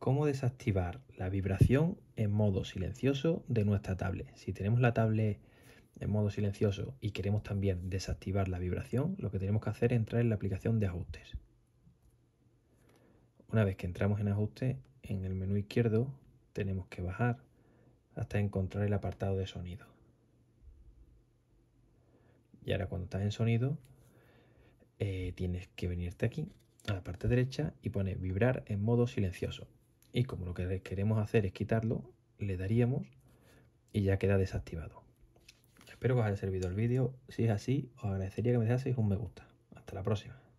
cómo desactivar la vibración en modo silencioso de nuestra tablet. Si tenemos la tablet en modo silencioso y queremos también desactivar la vibración, lo que tenemos que hacer es entrar en la aplicación de ajustes. Una vez que entramos en ajustes, en el menú izquierdo tenemos que bajar hasta encontrar el apartado de sonido. Y ahora cuando estás en sonido, eh, tienes que venirte aquí a la parte derecha y pone vibrar en modo silencioso y como lo que queremos hacer es quitarlo, le daríamos y ya queda desactivado. Espero que os haya servido el vídeo. Si es así, os agradecería que me dejaseis un me gusta. Hasta la próxima.